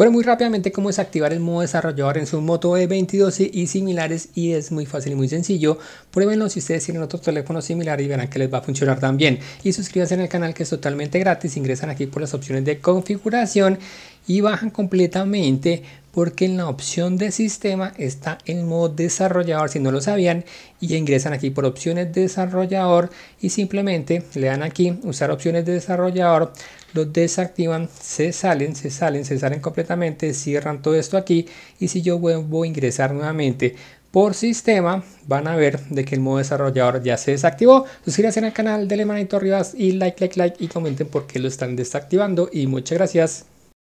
Bueno, muy rápidamente cómo desactivar el modo desarrollador en su Moto E22 y similares y es muy fácil y muy sencillo. Pruébenlo si ustedes tienen otro teléfono similar y verán que les va a funcionar también. Y suscríbanse al canal que es totalmente gratis. Ingresan aquí por las opciones de configuración y bajan completamente porque en la opción de sistema está el modo desarrollador si no lo sabían y ingresan aquí por opciones desarrollador y simplemente le dan aquí usar opciones de desarrollador lo desactivan se salen se salen se salen completamente cierran todo esto aquí y si yo vuelvo a ingresar nuevamente por sistema van a ver de que el modo desarrollador ya se desactivó suscríbanse al canal denle manito arriba y like like like y comenten por qué lo están desactivando y muchas gracias